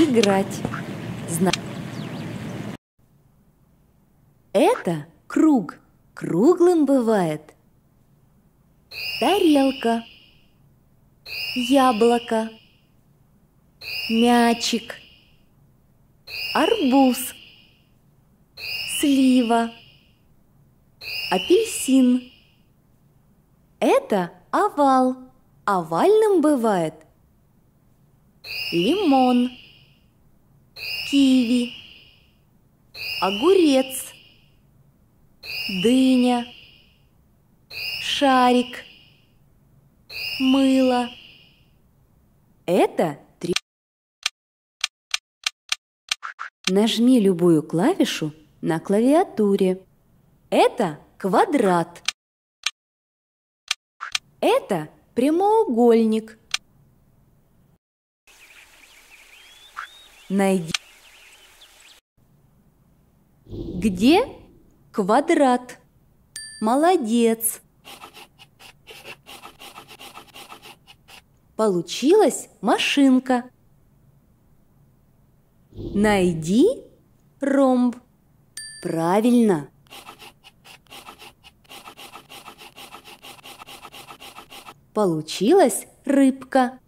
Играть. Знать. Это круг. Круглым бывает. Тарелка. Яблоко. Мячик. Арбуз. Слива. Апельсин. Это овал. Овальным бывает лимон киви, огурец, дыня, шарик, мыло. Это три. Нажми любую клавишу на клавиатуре. Это квадрат. Это прямоугольник. Найди Где квадрат? Молодец! Получилась машинка. Найди ромб. Правильно. Получилась рыбка.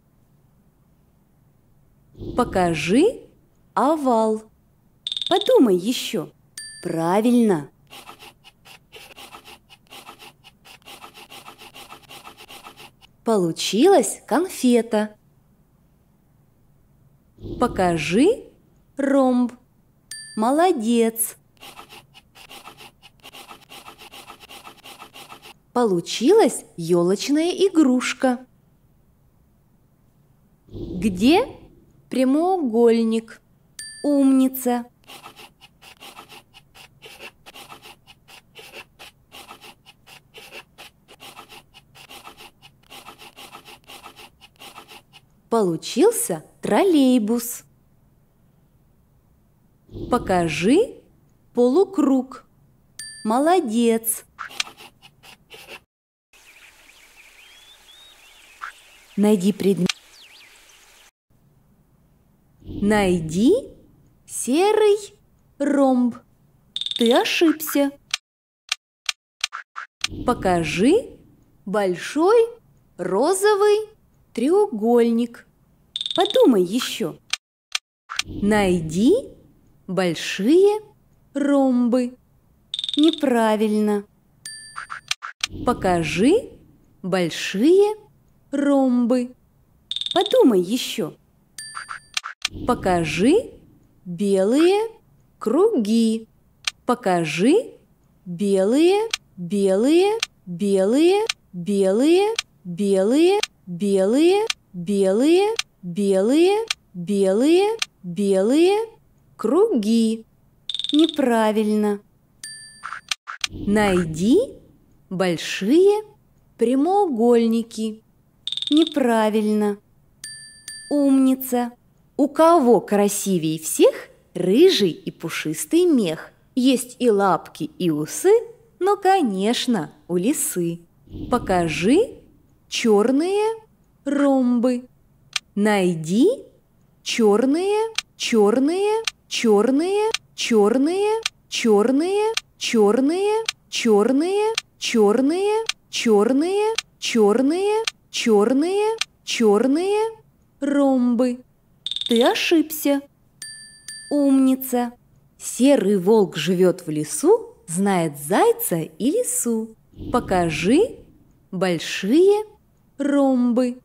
Покажи овал. Подумай еще. Правильно. Получилась конфета. Покажи ромб. Молодец. Получилась елочная игрушка. Где прямоугольник? Умница. Получился троллейбус. Покажи полукруг. Молодец! Найди предмет. Найди серый ромб. Ты ошибся. Покажи большой розовый треугольник. Подумай еще. Найди большие ромбы. Неправильно. Покажи большие ромбы. Подумай еще. Покажи белые круги. Покажи белые, белые, белые, белые, белые, белые, белые, белые, белые, белые круги. Неправильно. Найди большие прямоугольники. Неправильно. Умница. У кого красивее всех рыжий и пушистый мех? Есть и лапки, и усы, но, конечно, у лисы. Покажи черные ромбы. Найди черные, черные, черные, черные, черные, черные, черные, черные, черные, черные, черные, черные ромбы. Ты ошибся. Умница. Серый волк живет в лесу, знает зайца и лису. Покажи большие ромбы.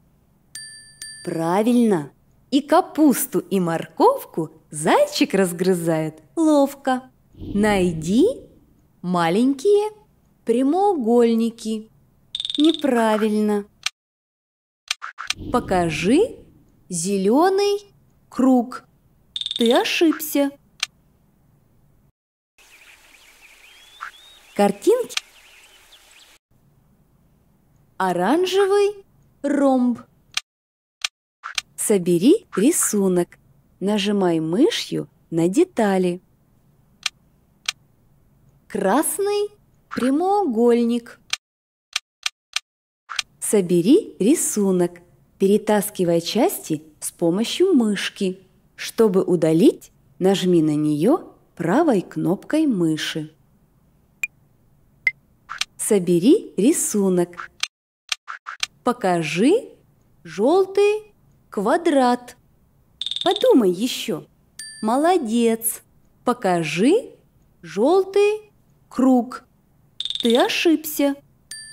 Правильно! И капусту, и морковку зайчик разгрызает ловко. Найди маленькие прямоугольники. Неправильно. Покажи зеленый круг. Ты ошибся. Картинки. Оранжевый ромб. Собери рисунок. Нажимай мышью на детали. Красный прямоугольник. Собери рисунок, перетаскивая части с помощью мышки. Чтобы удалить, нажми на нее правой кнопкой мыши. Собери рисунок, Покажи желтый квадрат. Подумай еще. Молодец. Покажи желтый круг. Ты ошибся.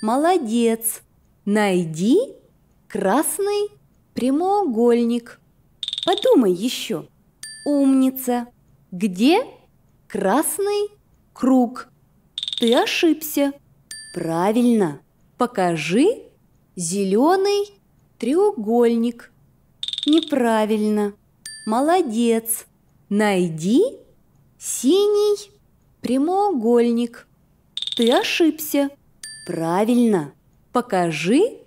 Молодец. Найди красный прямоугольник. Подумай еще. Умница. Где красный круг? Ты ошибся. Правильно. Покажи Зеленый треугольник. Неправильно. Молодец. Найди синий прямоугольник. Ты ошибся. Правильно. Покажи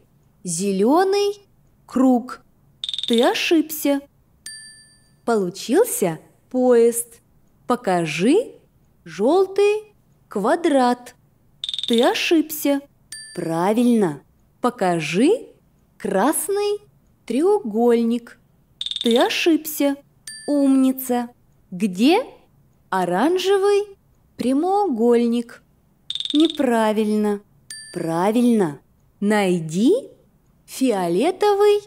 зеленый круг. Ты ошибся. Получился поезд. Покажи желтый квадрат. Ты ошибся. Правильно. Покажи красный треугольник. Ты ошибся. Умница. Где оранжевый прямоугольник? Неправильно. Правильно. Найди фиолетовый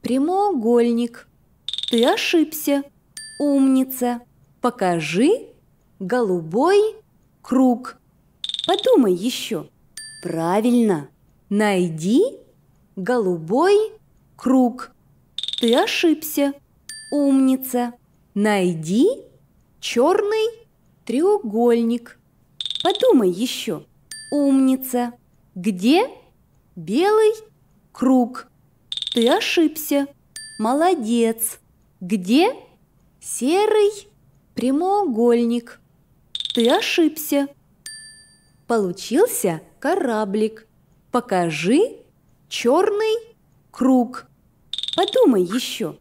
прямоугольник. Ты ошибся. Умница. Покажи голубой круг. Подумай еще. Правильно. Найди голубой круг. Ты ошибся. Умница. Найди черный треугольник. Подумай еще. Умница. Где белый круг? Ты ошибся. Молодец. Где серый прямоугольник? Ты ошибся. Получился кораблик. Покажи черный круг. Подумай еще.